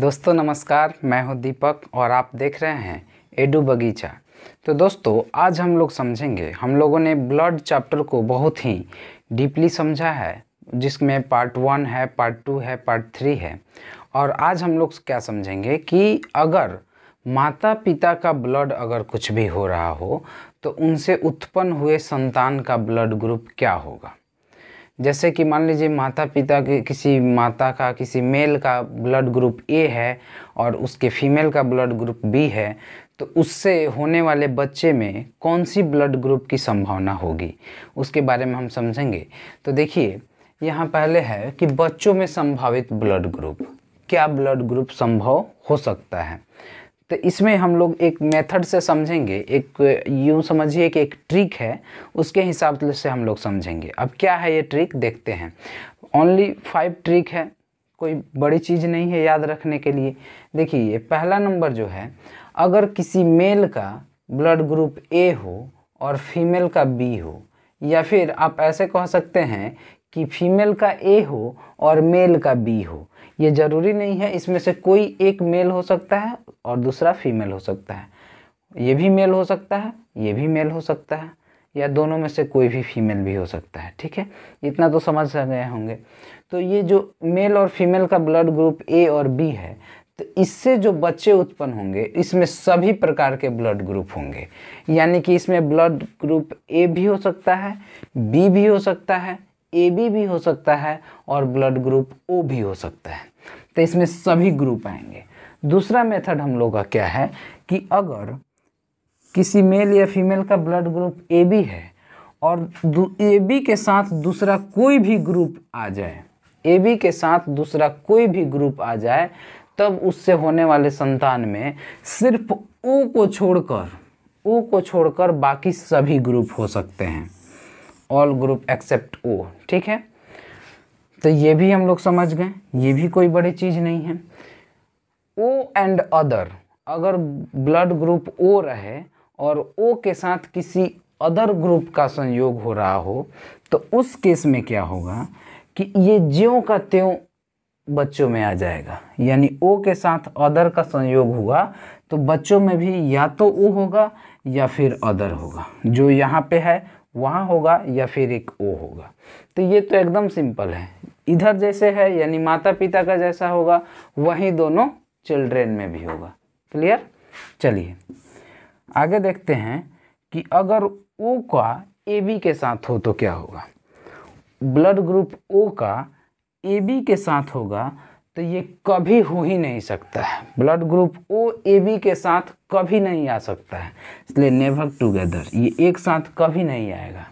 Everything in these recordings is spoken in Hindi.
दोस्तों नमस्कार मैं हूं दीपक और आप देख रहे हैं एडू बगीचा तो दोस्तों आज हम लोग समझेंगे हम लोगों ने ब्लड चैप्टर को बहुत ही डीपली समझा है जिसमें पार्ट वन है पार्ट टू है पार्ट थ्री है और आज हम लोग क्या समझेंगे कि अगर माता पिता का ब्लड अगर कुछ भी हो रहा हो तो उनसे उत्पन्न हुए संतान का ब्लड ग्रुप क्या होगा जैसे कि मान लीजिए माता पिता के किसी माता का किसी मेल का ब्लड ग्रुप ए है और उसके फीमेल का ब्लड ग्रुप बी है तो उससे होने वाले बच्चे में कौन सी ब्लड ग्रुप की संभावना होगी उसके बारे में हम समझेंगे तो देखिए यहाँ पहले है कि बच्चों में संभावित ब्लड ग्रुप क्या ब्लड ग्रुप संभव हो सकता है तो इसमें हम लोग एक मेथड से समझेंगे एक यूँ समझिए कि एक ट्रिक है उसके हिसाब से हम लोग समझेंगे अब क्या है ये ट्रिक देखते हैं ओनली फाइव ट्रिक है कोई बड़ी चीज़ नहीं है याद रखने के लिए देखिए ये पहला नंबर जो है अगर किसी मेल का ब्लड ग्रुप ए हो और फीमेल का बी हो या फिर आप ऐसे कह सकते हैं कि फीमेल का ए हो और मेल का बी हो ये ज़रूरी नहीं है इसमें से कोई एक मेल हो सकता है और दूसरा फीमेल हो सकता है ये भी मेल हो सकता है ये भी मेल हो सकता है या दोनों में से कोई भी फीमेल भी हो सकता है ठीक है इतना तो समझ गए होंगे तो ये जो मेल और फीमेल का ब्लड ग्रुप ए और बी है तो इससे जो बच्चे उत्पन्न होंगे इसमें सभी प्रकार के ब्लड ग्रुप होंगे यानी कि इसमें ब्लड ग्रुप ए भी हो सकता है बी भी हो सकता है ए बी भी हो सकता है और ब्लड ग्रुप ओ भी हो सकता है तो इसमें सभी ग्रुप आएंगे दूसरा मेथड हम लोग का क्या है कि अगर किसी मेल या फीमेल का ब्लड ग्रुप ए बी है और ए बी के साथ दूसरा कोई भी ग्रुप आ जाए ए बी के साथ दूसरा कोई भी ग्रुप आ जाए तब उससे होने वाले संतान में सिर्फ ओ को छोड़कर ओ को छोड़कर बाकी सभी ग्रुप हो सकते हैं ऑल ग्रुप एक्सेप्ट ओ ठीक है तो ये भी हम लोग समझ गए ये भी कोई बड़ी चीज़ नहीं है ओ एंड अदर अगर ब्लड ग्रुप ओ रहे और ओ के साथ किसी अदर ग्रुप का संयोग हो रहा हो तो उस केस में क्या होगा कि ये ज्यों का त्यों बच्चों में आ जाएगा यानी ओ के साथ अदर का संयोग हुआ तो बच्चों में भी या तो ओ होगा या फिर अदर होगा जो यहाँ पे है वहाँ होगा या फिर एक ओ होगा तो ये तो एकदम सिंपल है इधर जैसे है यानी माता पिता का जैसा होगा वहीं दोनों चिल्ड्रेन में भी होगा क्लियर चलिए आगे देखते हैं कि अगर ओ का ए बी के साथ हो तो क्या होगा ब्लड ग्रुप ओ का ए बी के साथ होगा तो ये कभी हो ही नहीं सकता है blood group O A B के साथ कभी नहीं आ सकता है इसलिए नेवर टुगेदर ये एक साथ कभी नहीं आएगा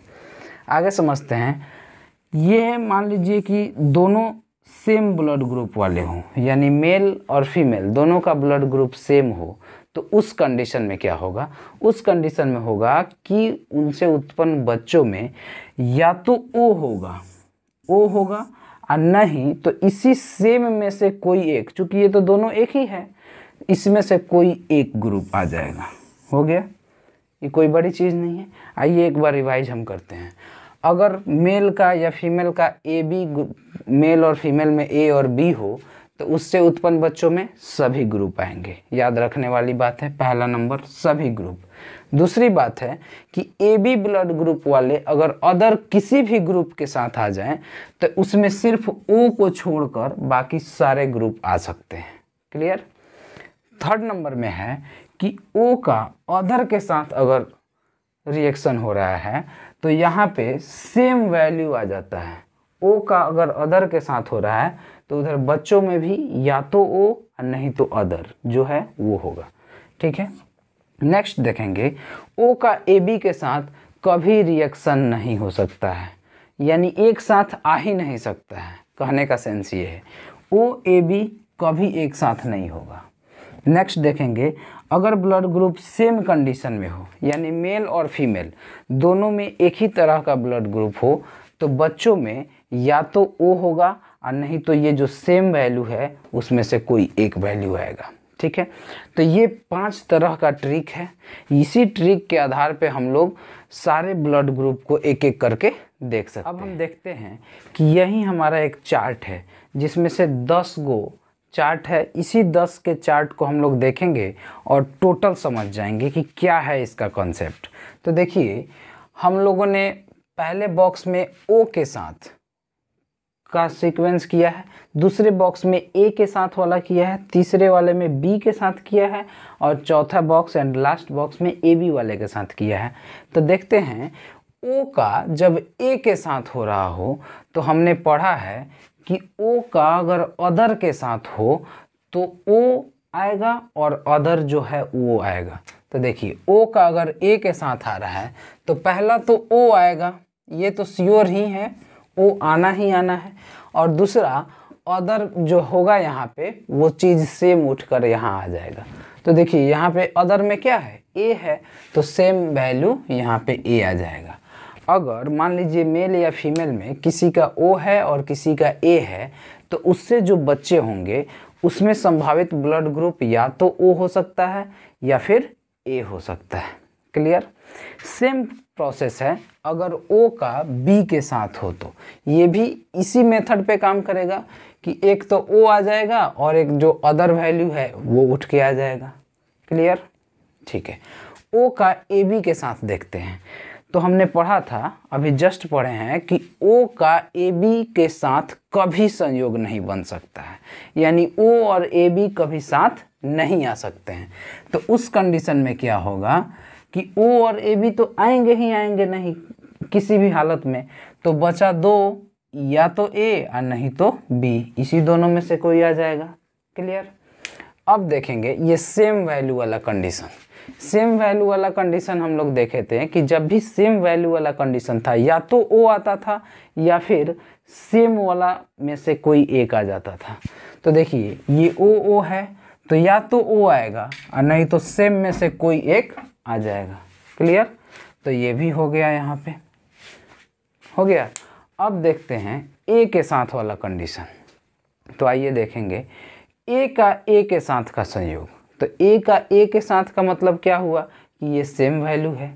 आगे समझते हैं ये मान लीजिए कि दोनों सेम ब्लड ग्रुप वाले हों यानी मेल और फीमेल दोनों का ब्लड ग्रुप सेम हो तो उस कंडीशन में क्या होगा उस कंडीशन में होगा कि उनसे उत्पन्न बच्चों में या तो ओ होगा ओ होगा और नहीं तो इसी सेम में से कोई एक चूँकि ये तो दोनों एक ही है इसमें से कोई एक ग्रुप आ जाएगा हो गया ये कोई बड़ी चीज़ नहीं है आइए एक बार रिवाइज हम करते हैं अगर मेल का या फीमेल का ए बी मेल और फीमेल में ए और बी हो तो उससे उत्पन्न बच्चों में सभी ग्रुप आएंगे याद रखने वाली बात है पहला नंबर सभी ग्रुप दूसरी बात है कि ए बी ब्लड ग्रुप वाले अगर अदर किसी भी ग्रुप के साथ आ जाएं तो उसमें सिर्फ ओ को छोड़कर बाकी सारे ग्रुप आ सकते हैं क्लियर थर्ड नंबर में है कि ओ का अदर के साथ अगर रिएक्शन हो रहा है तो यहाँ पे सेम वैल्यू आ जाता है ओ का अगर अदर के साथ हो रहा है तो उधर बच्चों में भी या तो ओ नहीं तो अदर जो है वो होगा ठीक है नेक्स्ट देखेंगे ओ का ए बी के साथ कभी रिएक्शन नहीं हो सकता है यानी एक साथ आ ही नहीं सकता है कहने का सेंस ये है ओ ए बी कभी एक साथ नहीं होगा नेक्स्ट देखेंगे अगर ब्लड ग्रुप सेम कंडीशन में हो यानी मेल और फीमेल दोनों में एक ही तरह का ब्लड ग्रुप हो तो बच्चों में या तो ओ होगा और नहीं तो ये जो सेम वैल्यू है उसमें से कोई एक वैल्यू आएगा ठीक है तो ये पांच तरह का ट्रिक है इसी ट्रिक के आधार पे हम लोग सारे ब्लड ग्रुप को एक एक करके देख सकते हैं अब हम देखते हैं कि यही हमारा एक चार्ट है जिसमें से दस गो चार्ट है इसी दस के चार्ट को हम लोग देखेंगे और टोटल समझ जाएंगे कि क्या है इसका कॉन्सेप्ट तो देखिए हम लोगों ने पहले बॉक्स में ओ के साथ का सीक्वेंस किया है दूसरे बॉक्स में ए के साथ वाला किया है तीसरे वाले में बी के साथ किया है और चौथा बॉक्स एंड लास्ट बॉक्स में ए बी वाले के साथ किया है तो देखते हैं ओ का जब ए के साथ हो रहा हो तो हमने पढ़ा है कि ओ का अगर अदर के साथ हो तो ओ आएगा और अदर जो है वो आएगा तो देखिए ओ का अगर ए के साथ आ रहा है तो पहला तो ओ आएगा ये तो श्योर ही है वो आना ही आना है और दूसरा अदर जो होगा यहाँ पे वो चीज़ सेम उठ कर यहाँ आ जाएगा तो देखिए यहाँ पे अदर में क्या है ए है तो सेम वैल्यू यहाँ पे ए आ जाएगा अगर मान लीजिए मेल या फीमेल में किसी का ओ है और किसी का ए है तो उससे जो बच्चे होंगे उसमें संभावित ब्लड ग्रुप या तो ओ हो सकता है या फिर ए हो सकता है क्लियर सेम प्रोसेस है अगर ओ का बी के साथ हो तो ये भी इसी मेथड पे काम करेगा कि एक तो ओ आ जाएगा और एक जो अदर वैल्यू है वो उठ के आ जाएगा क्लियर ठीक है ओ का ए बी के साथ देखते हैं तो हमने पढ़ा था अभी जस्ट पढ़े हैं कि ओ का ए बी के साथ कभी संयोग नहीं बन सकता है यानी ओ और ए बी कभी साथ नहीं आ सकते हैं तो उस कंडीशन में क्या होगा कि ओ और ए बी तो आएंगे ही आएंगे नहीं किसी भी हालत में तो बचा दो या तो ए और नहीं तो बी इसी दोनों में से कोई आ जाएगा क्लियर अब देखेंगे ये सेम वैल्यू वाला कंडीशन सेम वैल्यू वाला कंडीशन हम लोग देखे थे कि जब भी सेम वैल्यू वाला कंडीशन था या तो ओ आता था या फिर सेम वाला में से कोई एक आ जाता था तो देखिए ये ओ ओ है तो या तो ओ आएगा और नहीं तो सेम में से कोई एक आ जाएगा क्लियर तो ये भी हो गया यहाँ पे हो गया अब देखते हैं ए के साथ वाला कंडीशन तो आइए देखेंगे ए का ए के साथ का संयोग तो ए का ए के साथ का मतलब क्या हुआ कि ये सेम वैल्यू है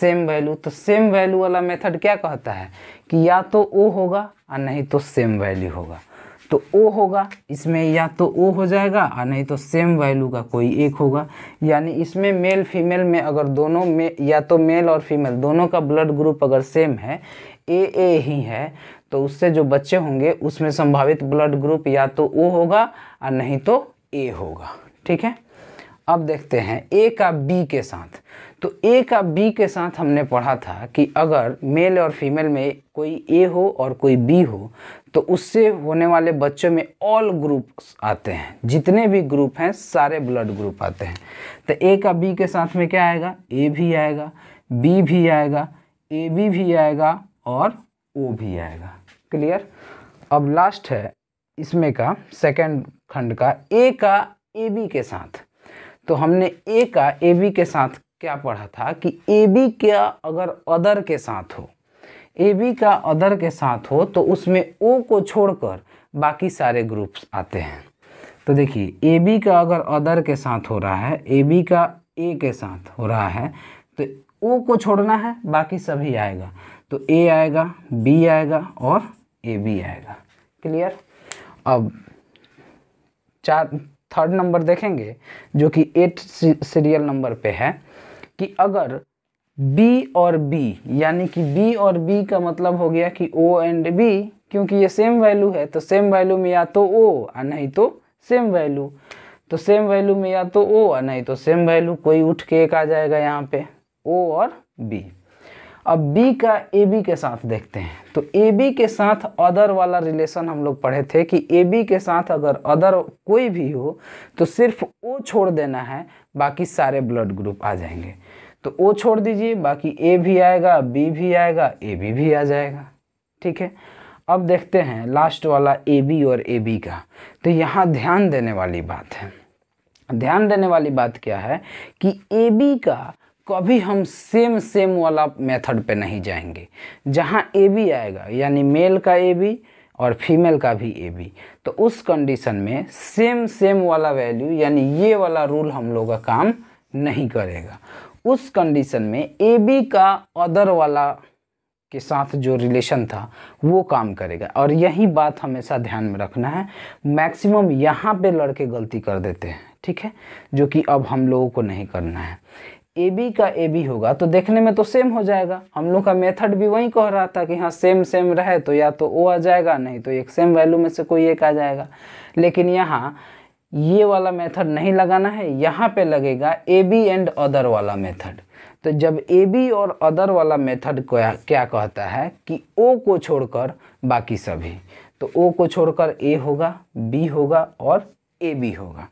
सेम वैल्यू तो सेम वैल्यू वाला मेथड क्या कहता है कि या तो ओ होगा और नहीं तो सेम वैल्यू होगा तो ओ होगा इसमें या तो ओ हो जाएगा और नहीं तो सेम वैल्यू का कोई एक होगा यानी इसमें मेल फीमेल में अगर दोनों में या तो मेल और फीमेल दोनों का ब्लड ग्रुप अगर सेम है ए ए ही है तो उससे जो बच्चे होंगे उसमें संभावित ब्लड ग्रुप या तो ओ होगा और नहीं तो ए होगा ठीक है अब देखते हैं ए का बी के साथ तो ए का बी के साथ हमने पढ़ा था कि अगर मेल और फीमेल में कोई ए हो और कोई बी हो तो उससे होने वाले बच्चों में ऑल ग्रुप आते हैं जितने भी ग्रुप हैं सारे ब्लड ग्रुप आते हैं तो ए का बी के साथ में क्या आएगा ए भी आएगा बी भी आएगा ए बी भी आएगा और ओ भी आएगा क्लियर अब लास्ट है इसमें का सेकंड खंड का ए का ए बी के साथ तो हमने ए का ए बी के साथ क्या पढ़ा था कि ए बी क्या अगर अदर के साथ हो ए बी का अदर के साथ हो तो उसमें ओ को छोड़कर बाकी सारे ग्रुप्स आते हैं तो देखिए ए बी का अगर अदर के साथ हो रहा है ए बी का ए के साथ हो रहा है तो ओ को छोड़ना है बाकी सभी आएगा तो ए आएगा बी आएगा और ए बी आएगा क्लियर अब चार थर्ड नंबर देखेंगे जो कि एट सीरियल नंबर पे है कि अगर बी और बी यानी कि बी और बी का मतलब हो गया कि ओ एंड बी क्योंकि ये सेम वैल्यू है तो सेम वैल्यू में या तो ओ और नहीं तो सेम वैल्यू तो सेम वैल्यू में या तो ओ और नहीं तो सेम वैल्यू कोई उठ के एक आ जाएगा यहाँ पे ओ और बी अब बी का ए बी के साथ देखते हैं तो ए बी के साथ अदर वाला रिलेशन हम लोग पढ़े थे कि ए बी के साथ अगर अदर कोई भी हो तो सिर्फ ओ छोड़ देना है बाकी सारे ब्लड ग्रुप आ जाएंगे तो ओ छोड़ दीजिए बाकी ए भी आएगा बी भी आएगा ए बी भी आ जाएगा ठीक है अब देखते हैं लास्ट वाला ए बी और ए बी का तो यहाँ ध्यान देने वाली बात है ध्यान देने वाली बात क्या है कि ए बी का कभी हम सेम सेम वाला मेथड पे नहीं जाएंगे जहाँ ए बी आएगा यानी मेल का ए बी और फीमेल का भी ए बी तो उस कंडीशन में सेम सेम वाला वैल्यू यानी ये वाला रूल हम लोग का काम नहीं करेगा उस कंडीशन में ए बी का अदर वाला के साथ जो रिलेशन था वो काम करेगा और यही बात हमेशा ध्यान में रखना है मैक्सिमम यहाँ पे लड़के गलती कर देते हैं ठीक है जो कि अब हम लोगों को नहीं करना है ए बी का ए बी होगा तो देखने में तो सेम हो जाएगा हम लोग का मेथड भी वही कह रहा था कि हाँ सेम सेम रहे तो या तो ओ आ जाएगा नहीं तो एक सेम वैल्यू में से कोई एक आ जाएगा लेकिन यहाँ ये वाला मेथड नहीं लगाना है यहाँ पे लगेगा ए बी एंड अदर वाला मेथड तो जब ए बी और अदर वाला मेथड क्या क्या कहता है कि ओ को छोड़कर बाकी सभी तो ओ को छोड़कर ए होगा बी होगा और ए बी होगा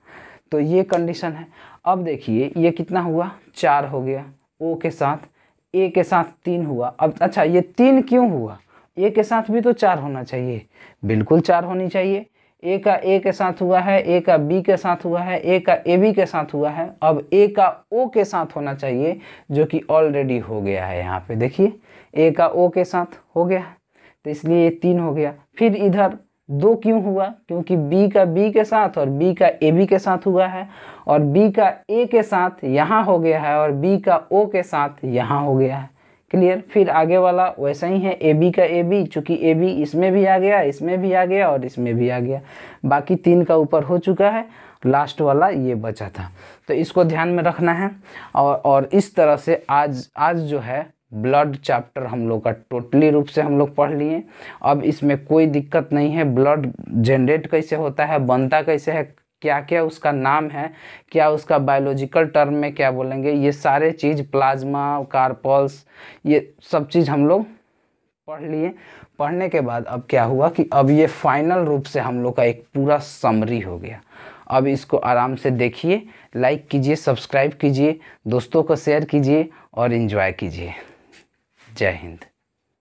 तो ये कंडीशन है अब देखिए ये कितना हुआ चार हो गया ओ के साथ ए के साथ तीन हुआ अब अच्छा ये तीन क्यों हुआ ए के साथ भी तो चार होना चाहिए बिल्कुल चार होनी चाहिए ए का ए के साथ हुआ है ए का बी के साथ हुआ है ए का ए बी के साथ हुआ है अब ए का ओ के साथ होना चाहिए जो कि ऑलरेडी हो गया है यहाँ पे देखिए ए का ओ के साथ हो गया है तो इसलिए ये तीन हो गया फिर इधर दो क्यों हुआ क्योंकि बी का बी के साथ और बी का ए बी के साथ हुआ है और बी का ए के साथ यहाँ हो गया है और बी का ओ के साथ यहाँ हो गया है क्लियर फिर आगे वाला वैसा ही है ए बी का ए बी चूँकि ए बी इसमें भी आ गया इसमें भी आ गया और इसमें भी आ गया बाकी तीन का ऊपर हो चुका है लास्ट वाला ये बचा था तो इसको ध्यान में रखना है और और इस तरह से आज आज जो है ब्लड चैप्टर हम लोग का टोटली रूप से हम लोग पढ़ लिए अब इसमें कोई दिक्कत नहीं है ब्लड जनरेट कैसे होता है बनता कैसे है क्या क्या उसका नाम है क्या उसका बायोलॉजिकल टर्म में क्या बोलेंगे ये सारे चीज़ प्लाज्मा कार्पल्स ये सब चीज़ हम लोग पढ़ लिए पढ़ने के बाद अब क्या हुआ कि अब ये फाइनल रूप से हम लोग का एक पूरा समरी हो गया अब इसको आराम से देखिए लाइक कीजिए सब्सक्राइब कीजिए दोस्तों को शेयर कीजिए और इन्जॉय कीजिए जय हिंद